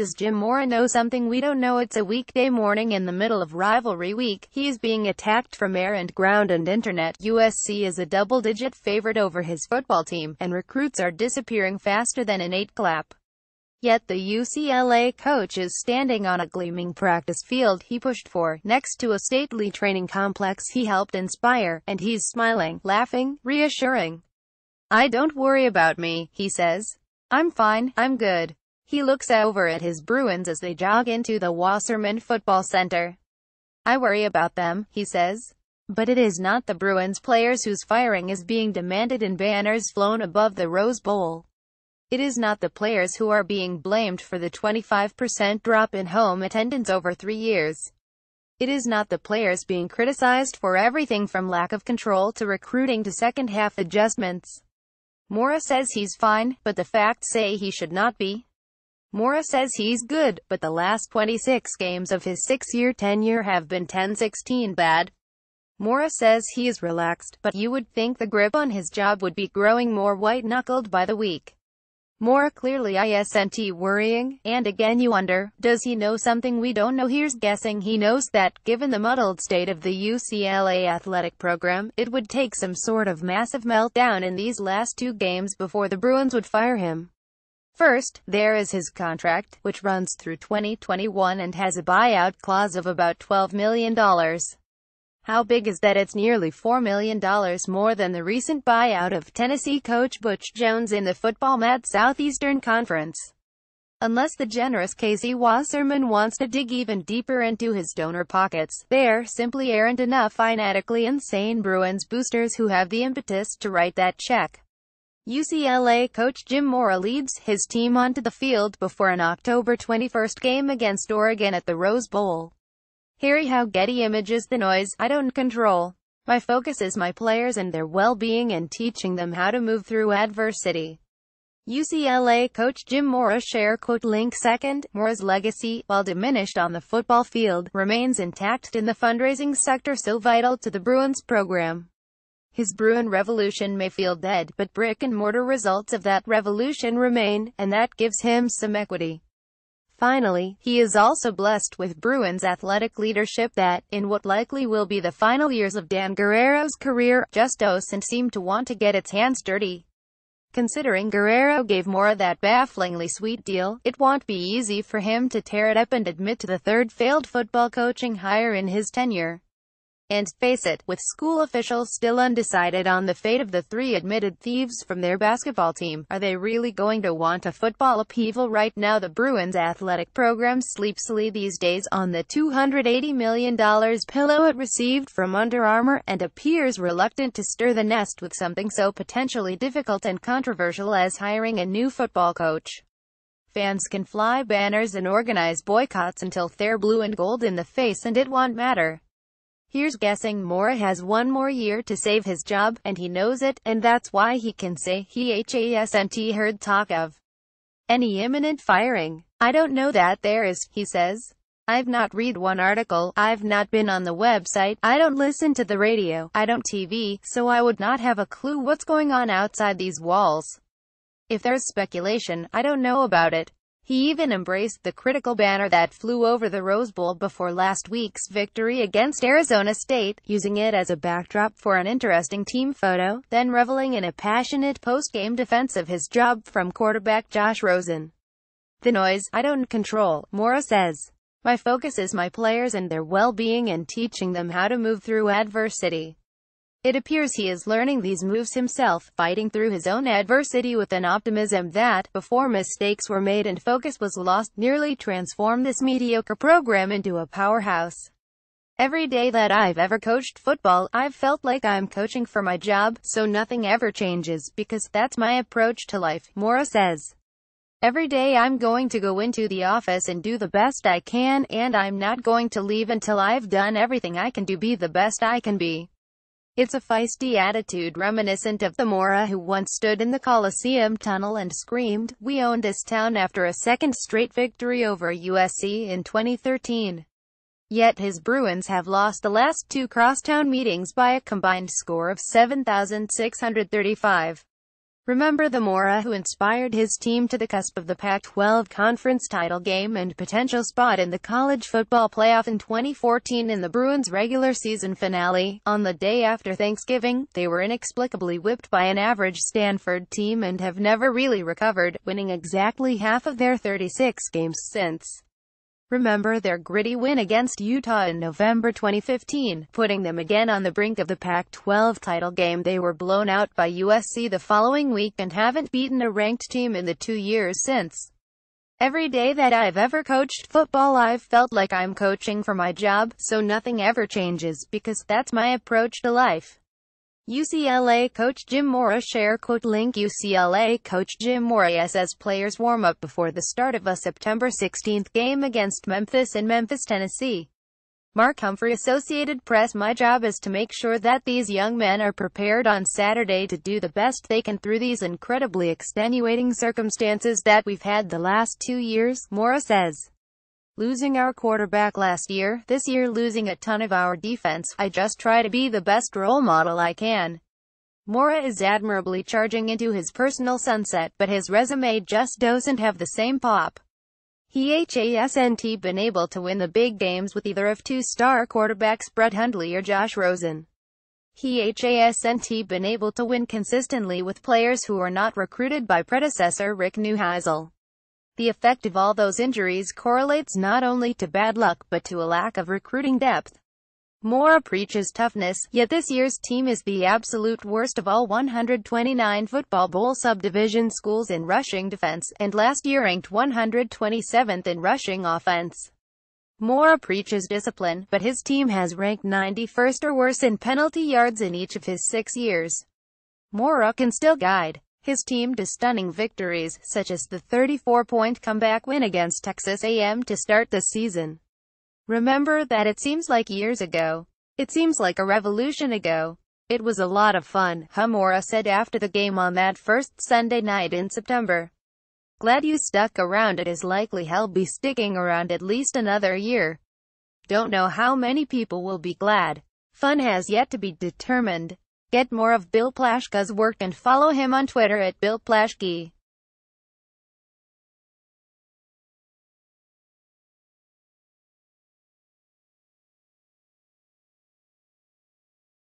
Does Jim Mora know something we don't know? It's a weekday morning in the middle of rivalry week. He is being attacked from air and ground and internet. USC is a double-digit favorite over his football team, and recruits are disappearing faster than an eight clap. Yet the UCLA coach is standing on a gleaming practice field he pushed for, next to a stately training complex he helped inspire, and he's smiling, laughing, reassuring. I don't worry about me, he says. I'm fine, I'm good. He looks over at his Bruins as they jog into the Wasserman Football Center. I worry about them, he says. But it is not the Bruins players whose firing is being demanded in banners flown above the Rose Bowl. It is not the players who are being blamed for the 25% drop in home attendance over three years. It is not the players being criticized for everything from lack of control to recruiting to second half adjustments. Mora says he's fine, but the facts say he should not be. Mora says he's good, but the last 26 games of his six-year tenure have been 10-16 bad. Mora says he is relaxed, but you would think the grip on his job would be growing more white-knuckled by the week. Mora clearly isn't worrying, and again you wonder, does he know something we don't know? Here's guessing he knows that, given the muddled state of the UCLA athletic program, it would take some sort of massive meltdown in these last two games before the Bruins would fire him. First, there is his contract, which runs through 2021 and has a buyout clause of about $12 million. How big is that? It's nearly $4 million more than the recent buyout of Tennessee coach Butch Jones in the Football Mad Southeastern Conference. Unless the generous Casey Wasserman wants to dig even deeper into his donor pockets, there simply aren't enough fanatically insane Bruins boosters who have the impetus to write that check. UCLA coach Jim Mora leads his team onto the field before an October 21 game against Oregon at the Rose Bowl. Harry how Getty images the noise I don't control. My focus is my players and their well-being and teaching them how to move through adversity. UCLA coach Jim Mora share quote link second, Mora's legacy, while diminished on the football field, remains intact in the fundraising sector so vital to the Bruins program. His Bruin revolution may feel dead, but brick-and-mortar results of that revolution remain, and that gives him some equity. Finally, he is also blessed with Bruins athletic leadership that, in what likely will be the final years of Dan Guerrero's career, just doesn't seem to want to get its hands dirty. Considering Guerrero gave Mora that bafflingly sweet deal, it won't be easy for him to tear it up and admit to the third failed football coaching hire in his tenure. And face it, with school officials still undecided on the fate of the three admitted thieves from their basketball team, are they really going to want a football upheaval right now? The Bruins athletic program sleepsily these days on the $280 million pillow it received from Under Armour, and appears reluctant to stir the nest with something so potentially difficult and controversial as hiring a new football coach. Fans can fly banners and organize boycotts until they're blue and gold in the face and it won't matter. Here's guessing Mora has one more year to save his job, and he knows it, and that's why he can say he hasn't heard talk of any imminent firing. I don't know that there is, he says. I've not read one article, I've not been on the website, I don't listen to the radio, I don't TV, so I would not have a clue what's going on outside these walls. If there's speculation, I don't know about it. He even embraced the critical banner that flew over the Rose Bowl before last week's victory against Arizona State, using it as a backdrop for an interesting team photo, then reveling in a passionate post-game defense of his job from quarterback Josh Rosen. The noise, I don't control, Mora says. My focus is my players and their well-being and teaching them how to move through adversity. It appears he is learning these moves himself, fighting through his own adversity with an optimism that, before mistakes were made and focus was lost, nearly transformed this mediocre program into a powerhouse. Every day that I've ever coached football, I've felt like I'm coaching for my job, so nothing ever changes, because that's my approach to life, Mora says. Every day I'm going to go into the office and do the best I can, and I'm not going to leave until I've done everything I can to be the best I can be. It's a feisty attitude reminiscent of the Mora who once stood in the Coliseum tunnel and screamed, we own this town after a second straight victory over USC in 2013. Yet his Bruins have lost the last two crosstown meetings by a combined score of 7,635. Remember the Mora who inspired his team to the cusp of the Pac-12 conference title game and potential spot in the college football playoff in 2014 in the Bruins regular season finale. On the day after Thanksgiving, they were inexplicably whipped by an average Stanford team and have never really recovered, winning exactly half of their 36 games since. Remember their gritty win against Utah in November 2015, putting them again on the brink of the Pac-12 title game. They were blown out by USC the following week and haven't beaten a ranked team in the two years since. Every day that I've ever coached football I've felt like I'm coaching for my job, so nothing ever changes, because that's my approach to life. UCLA coach Jim Mora share quote link UCLA coach Jim Mora says players warm up before the start of a September 16th game against Memphis in Memphis, Tennessee. Mark Humphrey Associated Press My job is to make sure that these young men are prepared on Saturday to do the best they can through these incredibly extenuating circumstances that we've had the last two years, Mora says. Losing our quarterback last year, this year losing a ton of our defense, I just try to be the best role model I can. Mora is admirably charging into his personal sunset, but his resume just doesn't have the same pop. He hasn't been able to win the big games with either of two-star quarterbacks Brett Hundley or Josh Rosen. He hasn't been able to win consistently with players who are not recruited by predecessor Rick Neuheisel. The effect of all those injuries correlates not only to bad luck but to a lack of recruiting depth. Mora preaches toughness, yet this year's team is the absolute worst of all 129 Football Bowl subdivision schools in rushing defense, and last year ranked 127th in rushing offense. Mora preaches discipline, but his team has ranked 91st or worse in penalty yards in each of his six years. Mora can still guide his team to stunning victories, such as the 34-point comeback win against Texas A&M to start the season. Remember that it seems like years ago. It seems like a revolution ago. It was a lot of fun, Hamora said after the game on that first Sunday night in September. Glad you stuck around it is likely he'll be sticking around at least another year. Don't know how many people will be glad. Fun has yet to be determined. Get more of Bill Plashka's work and follow him on Twitter at Bill Plashke.